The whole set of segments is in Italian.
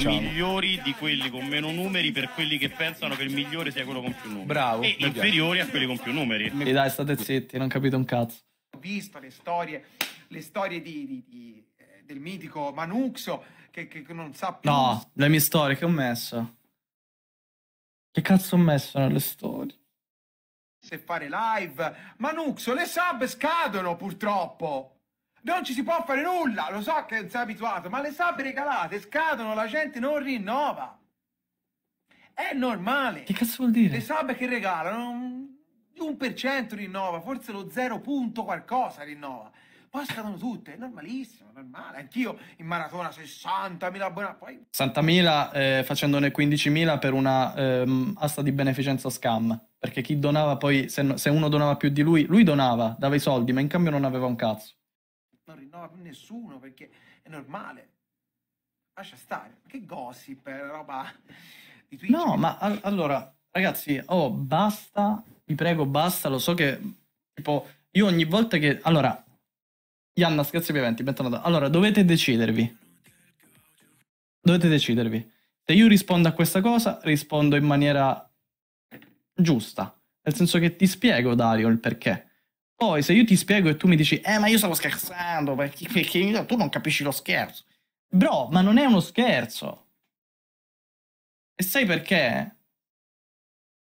sono migliori di quelli con meno numeri per quelli che pensano che il migliore sia quello con più numeri. Bravo. E vediamo. inferiori a quelli con più numeri. E dai, state zitti, non capito un cazzo. Ho visto le storie, le storie di, di, di, eh, del mitico Manuxo che, che, non sa più... No, le mie storie che ho messo. Che cazzo ho messo nelle storie? Se fare live, Manuxo, le sub scadono purtroppo non ci si può fare nulla, lo so che non sei abituato, ma le sub regalate scadono, la gente non rinnova. È normale. Che cazzo vuol dire? Le sub che regalano un per cento rinnova, forse lo zero punto qualcosa rinnova. Poi scadono tutte, è normalissimo, normale. Anch'io in maratona 60.000 abbonati. Poi... 60.000 eh, facendone 15.000 per una eh, asta di beneficenza scam. Perché chi donava poi, se, se uno donava più di lui, lui donava, dava i soldi, ma in cambio non aveva un cazzo non rinnova più nessuno perché è normale. Lascia stare, che gossip, eh, roba di Twitch. No, ma all allora, ragazzi, oh, basta, vi prego, basta, lo so che, tipo, io ogni volta che... Allora, Ianna, scherzi viventi, bentornata. Allora, dovete decidervi. Dovete decidervi. Se io rispondo a questa cosa, rispondo in maniera giusta. Nel senso che ti spiego, Dario, il perché. Poi se io ti spiego e tu mi dici, eh ma io stavo scherzando, perché, perché tu non capisci lo scherzo. Bro, ma non è uno scherzo. E sai perché?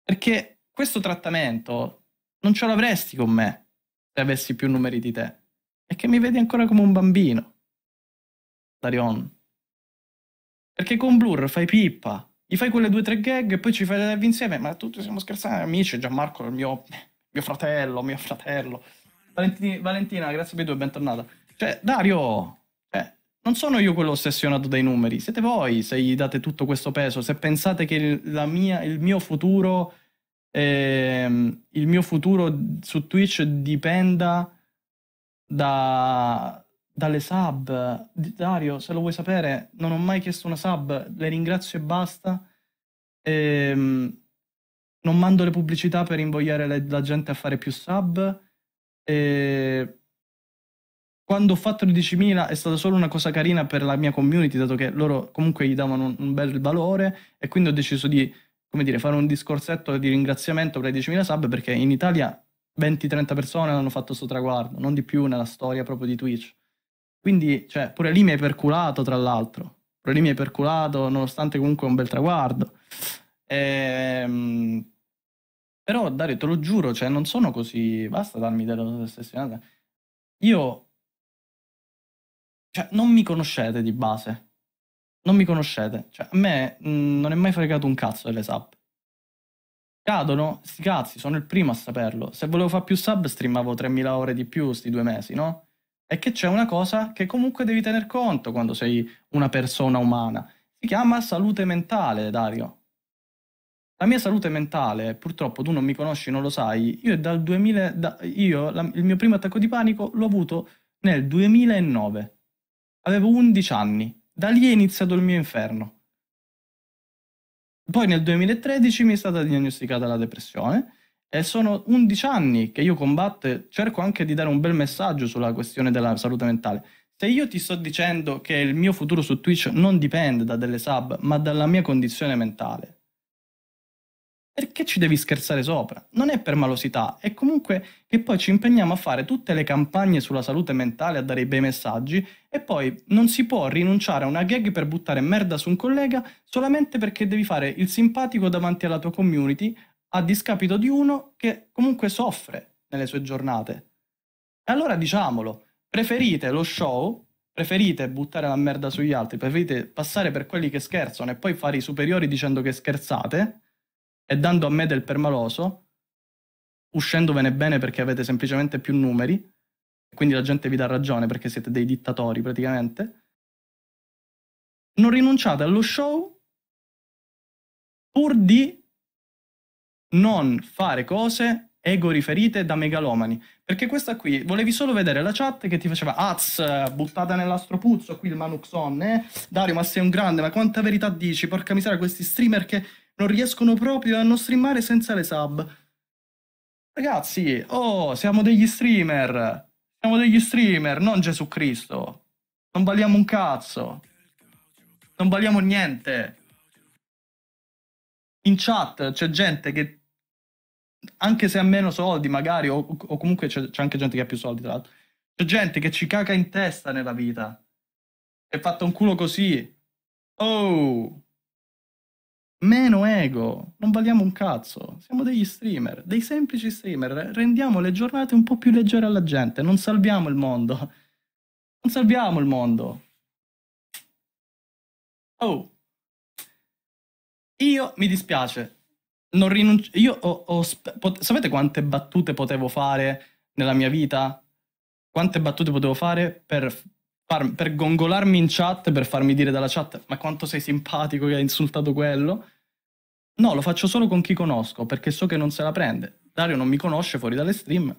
Perché questo trattamento non ce l'avresti con me se avessi più numeri di te. E che mi vedi ancora come un bambino. Darion. Perché con Blur fai pippa, gli fai quelle due o tre gag e poi ci fai le live insieme, ma tutti stiamo scherzando, amici, Gianmarco è il mio mio fratello, mio fratello. Valentini, Valentina, grazie per tu bentornata. Cioè, Dario, eh, non sono io quello ossessionato dai numeri, siete voi se gli date tutto questo peso, se pensate che il, mia, il mio futuro... Eh, il mio futuro su Twitch dipenda da, dalle sub. Dario, se lo vuoi sapere, non ho mai chiesto una sub, le ringrazio e basta. Eh, non mando le pubblicità per invogliare la, la gente a fare più sub. E quando ho fatto le 10.000 è stata solo una cosa carina per la mia community, dato che loro comunque gli davano un, un bel valore e quindi ho deciso di come dire, fare un discorsetto di ringraziamento per le 10.000 sub perché in Italia 20-30 persone hanno fatto questo traguardo, non di più nella storia proprio di Twitch. Quindi, cioè, pure lì mi hai perculato, tra l'altro. Pure lì mi hai perculato, nonostante comunque un bel traguardo. Ehm, però Dario, te lo giuro, cioè non sono così... Basta darmi della ossessionata. Io... Cioè, non mi conoscete di base. Non mi conoscete. Cioè, a me mh, mm, non è mai fregato un cazzo delle sub. Cadono, sti cazzi, sono il primo a saperlo. Se volevo fare più sub, streamavo 3.000 ore di più sti due mesi, no? è che c'è una cosa che comunque devi tener conto quando sei una persona umana. Si chiama salute mentale, Dario. La mia salute mentale, purtroppo tu non mi conosci, non lo sai, io dal 2000, da, io la, il mio primo attacco di panico l'ho avuto nel 2009. Avevo 11 anni, da lì è iniziato il mio inferno. Poi nel 2013 mi è stata diagnosticata la depressione e sono 11 anni che io combatto, cerco anche di dare un bel messaggio sulla questione della salute mentale. Se io ti sto dicendo che il mio futuro su Twitch non dipende da delle sub, ma dalla mia condizione mentale, perché ci devi scherzare sopra? Non è per malosità, è comunque che poi ci impegniamo a fare tutte le campagne sulla salute mentale, a dare i bei messaggi, e poi non si può rinunciare a una gag per buttare merda su un collega solamente perché devi fare il simpatico davanti alla tua community a discapito di uno che comunque soffre nelle sue giornate. E allora diciamolo, preferite lo show, preferite buttare la merda sugli altri, preferite passare per quelli che scherzano e poi fare i superiori dicendo che scherzate, e dando a me del permaloso, uscendovene bene perché avete semplicemente più numeri, quindi la gente vi dà ragione perché siete dei dittatori praticamente, non rinunciate allo show pur di non fare cose ego riferite da megalomani. Perché questa qui, volevi solo vedere la chat che ti faceva Az, buttata nell'astropuzzo qui il Manuxon, eh? Dario, ma sei un grande, ma quanta verità dici? Porca miseria, questi streamer che non riescono proprio a non streamare senza le sub. Ragazzi, oh, siamo degli streamer. Siamo degli streamer, non Gesù Cristo. Non valiamo un cazzo. Non valiamo niente. In chat c'è gente che, anche se ha meno soldi magari, o, o comunque c'è, anche gente che ha più soldi tra l'altro, c'è gente che ci caca in testa nella vita. È fatto un culo così. Oh! Meno ego, non valiamo un cazzo, siamo degli streamer, dei semplici streamer, rendiamo le giornate un po' più leggere alla gente, non salviamo il mondo, non salviamo il mondo. Oh, io mi dispiace, non rinuncio, io ho, ho sapete quante battute potevo fare nella mia vita? Quante battute potevo fare per far, per gongolarmi in chat, per farmi dire dalla chat ma quanto sei simpatico che hai insultato quello. No, lo faccio solo con chi conosco, perché so che non se la prende. Dario non mi conosce fuori dalle stream.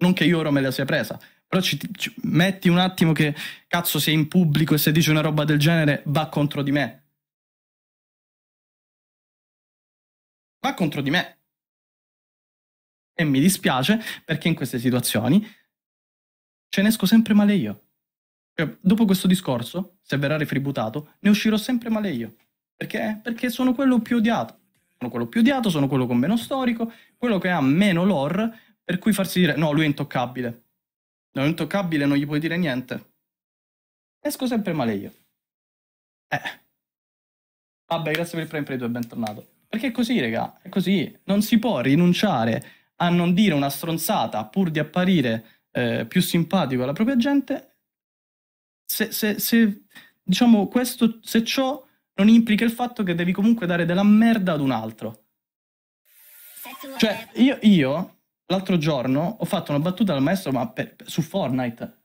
Non che io ora me la sia presa, però ci, ci, metti un attimo che cazzo sei in pubblico e se dici una roba del genere va contro di me. Va contro di me. E mi dispiace perché in queste situazioni ce ne esco sempre male io. Cioè, dopo questo discorso, se verrà rifributato, ne uscirò sempre male io. Perché? Perché sono quello più odiato. Sono quello più odiato, sono quello con meno storico, quello che ha meno lore, per cui farsi dire no, lui è intoccabile. Non è intoccabile, non gli puoi dire niente. Esco sempre male io. Eh. Vabbè, grazie per il prime play e bentornato. Perché è così, raga, è così. Non si può rinunciare a non dire una stronzata pur di apparire eh, più simpatico alla propria gente, se, se, se, diciamo questo, se ciò non implica il fatto che devi comunque dare della merda ad un altro. Cioè, io, io l'altro giorno ho fatto una battuta al maestro ma per, su Fortnite,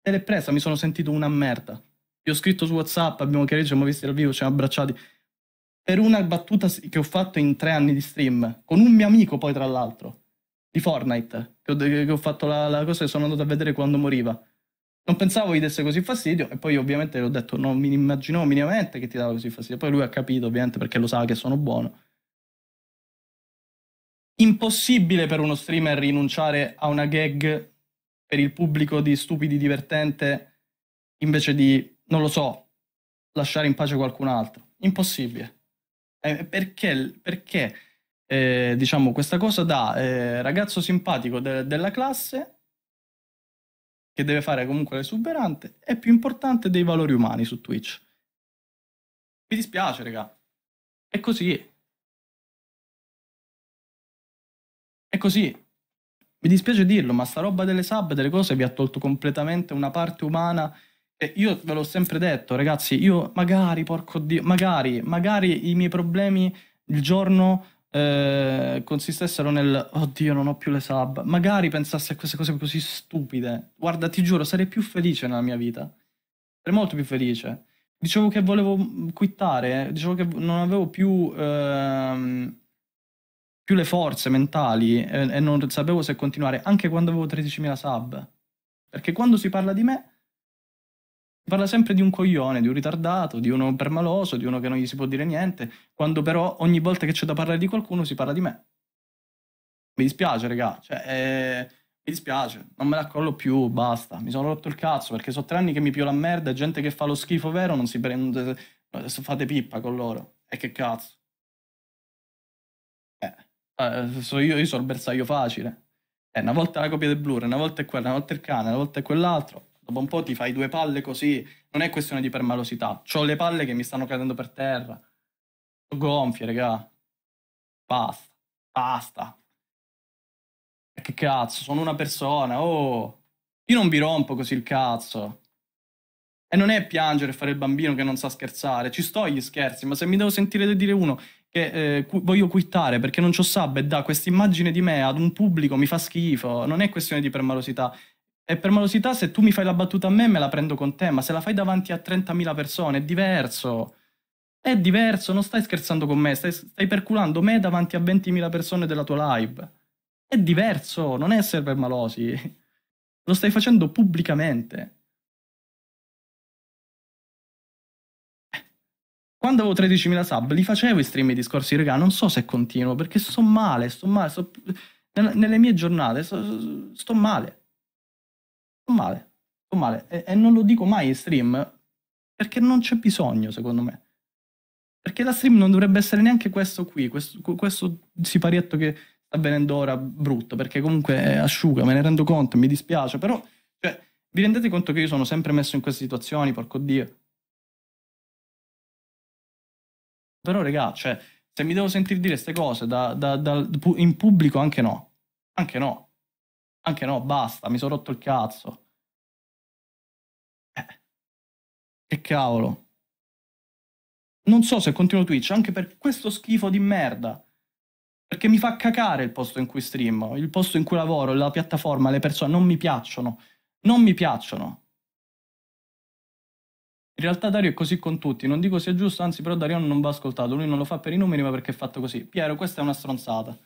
te l'è presa, mi sono sentito una merda. Gli ho scritto su WhatsApp, abbiamo chiarito, ci siamo visti dal vivo, ci siamo abbracciati. Per una battuta che ho fatto in tre anni di stream, con un mio amico poi tra l'altro di Fortnite, che ho, che ho fatto la, la, cosa e sono andato a vedere quando moriva. Non pensavo gli desse così fastidio e poi ovviamente gli ho detto non mi immaginavo minimamente che ti dava così fastidio. Poi lui ha capito ovviamente perché lo sa che sono buono. Impossibile per uno streamer rinunciare a una gag per il pubblico di stupidi divertente invece di, non lo so, lasciare in pace qualcun altro. Impossibile. Eh, perché? Perché? eh, diciamo, questa cosa da eh, ragazzo simpatico de- della classe che deve fare comunque l'esuberante è più importante dei valori umani su Twitch. Mi dispiace, raga. È così. È così. Mi dispiace dirlo, ma sta roba delle sub, delle cose, vi ha tolto completamente una parte umana. E io ve l'ho sempre detto, ragazzi, io magari, porco Dio, magari, magari i miei problemi il giorno eh, consistessero nel oddio non ho più le sub magari pensassi a queste cose così stupide guarda ti giuro sarei più felice nella mia vita sarei molto più felice dicevo che volevo mm, quittare eh. dicevo che non avevo più ehm, più le forze mentali e, eh, e non sapevo se continuare anche quando avevo 13.000 sub perché quando si parla di me Parla sempre di un coglione, di un ritardato, di uno permaloso, di uno che non gli si può dire niente, quando però ogni volta che c'è da parlare di qualcuno si parla di me. Mi dispiace, regà, cioè, eh, mi dispiace, non me la collo più, basta, mi sono rotto il cazzo perché so tre anni che mi pio la merda e gente che fa lo schifo vero non si prende, eh, fate pippa con loro, e che cazzo. Eh, eh so io, io sono il bersaglio facile. Eh, una volta la copia del Blu-ray, una volta è quella, una volta è il cane, una volta è quell'altro dopo un po' ti fai due palle così, non è questione di permalosità, ho le palle che mi stanno cadendo per terra, sono gonfie raga, basta, basta, che cazzo, sono una persona, oh, io non vi rompo così il cazzo. E non è piangere e fare il bambino che non sa scherzare, ci sto gli scherzi, ma se mi devo sentire dire uno che eh, cu voglio quittare perché non c'ho sub e da questa immagine di me ad un pubblico mi fa schifo, non è questione di permalosità, e per malosità, se tu mi fai la battuta a me, me la prendo con te, ma se la fai davanti a 30.000 persone è diverso. È diverso, non stai scherzando con me, stai, stai perculando me davanti a 20.000 persone della tua live. È diverso, non è essere per malosi. Lo stai facendo pubblicamente. Eh, quando avevo 13.000 sub, li facevo i stream i discorsi, raga, non so se continuo, perché sto male, sto male, sto... nelle mie giornate sto, sto male sto male, sto male. E, e non lo dico mai in stream perché non c'è bisogno, secondo me. Perché la stream non dovrebbe essere neanche questo qui, questo, questo siparietto che sta avvenendo ora brutto, perché comunque asciuga, me ne rendo conto, mi dispiace, però cioè, vi rendete conto che io sono sempre messo in queste situazioni, porco Dio. Però regà, cioè, se mi devo sentire dire queste cose da, da, da, in pubblico anche no, anche no. Anche no, basta, mi sono rotto il cazzo. Eh. Che cavolo. Non so se continuo Twitch anche per questo schifo di merda. Perché mi fa cacare il posto in cui stream, il posto in cui lavoro, la piattaforma, le persone non mi piacciono. Non mi piacciono. In realtà Dario è così con tutti, non dico sia giusto, anzi però Dario non va ascoltato, lui non lo fa per i numeri ma perché è fatto così. Piero, questa è una stronzata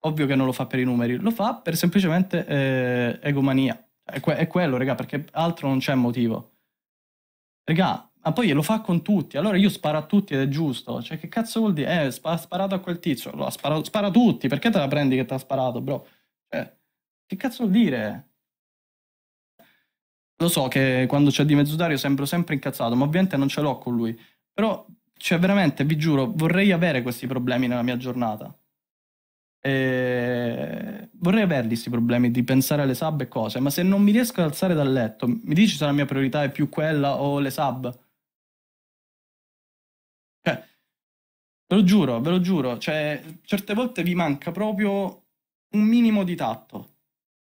ovvio che non lo fa per i numeri, lo fa per semplicemente eh, egomania. È, que- è, quello, raga, perché altro non c'è motivo. Raga, ma poi lo fa con tutti, allora io sparo a tutti ed è giusto. Cioè, che cazzo vuol dire? Eh, spa- sparato a quel tizio. Allora, spara-, spara a tutti, perché te la prendi che ti ha sparato, bro? Cioè, che cazzo vuol dire? Lo so che quando c'è di mezzo sembro sempre incazzato, ma ovviamente non ce l'ho con lui. Però, cioè, veramente, vi giuro, vorrei avere questi problemi nella mia giornata. E... Eh, vorrei averli questi problemi di pensare alle sub e cose, ma se non mi riesco ad alzare dal letto, mi dici se la mia priorità è più quella o le sub? Cioè, ve lo giuro, ve lo giuro, cioè, certe volte vi manca proprio un minimo di tatto.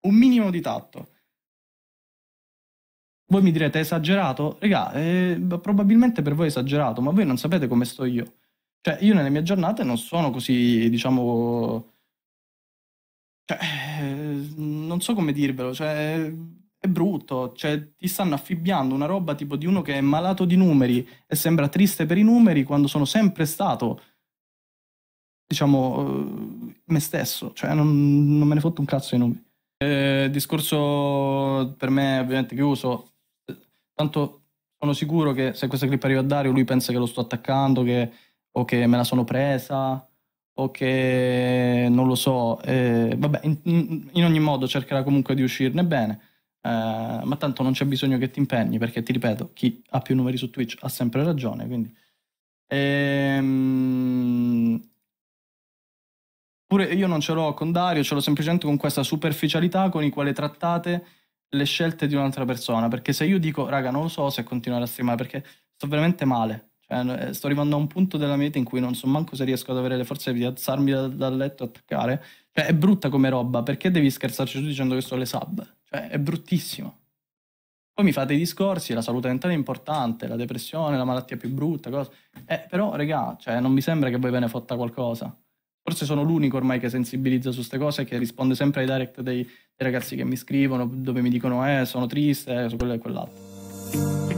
Un minimo di tatto. Voi mi direte esagerato? Regà, eh, probabilmente per voi è esagerato, ma voi non sapete come sto io. Cioè, io nelle mie giornate non sono così, diciamo cioè, eh, non so come dirvelo, cioè, è brutto, cioè, ti stanno affibbiando una roba tipo di uno che è malato di numeri e sembra triste per i numeri quando sono sempre stato, diciamo, eh, me stesso, cioè, non, non me ne fotto un cazzo i numeri. Eh, discorso per me ovviamente chiuso, tanto sono sicuro che se questa clip arriva a Dario lui pensa che lo sto attaccando che, o che me la sono presa o che non lo so, eh, vabbè, in, in, ogni modo cercherà comunque di uscirne bene, eh, ma tanto non c'è bisogno che ti impegni perché ti ripeto, chi ha più numeri su Twitch ha sempre ragione, quindi... Ehm, pure io non ce l'ho con Dario, ce l'ho semplicemente con questa superficialità con i quali trattate le scelte di un'altra persona, perché se io dico, raga, non lo so se continuare a streamare perché sto veramente male, cioè, sto arrivando a un punto della meta in cui non so manco se riesco ad avere le forze di alzarmi dal, dal letto e attaccare. Cioè, è brutta come roba, perché devi scherzarci su dicendo che sono le sub? Cioè, è bruttissimo. Poi mi fate i discorsi, la salute mentale è importante, la depressione, la malattia più brutta, cosa. Eh, però, regà, cioè, non mi sembra che voi ve ne fotta qualcosa. Forse sono l'unico ormai che sensibilizza su queste cose e che risponde sempre ai direct dei, dei, ragazzi che mi scrivono, dove mi dicono, eh, sono triste, eh, su quello e quell'altro.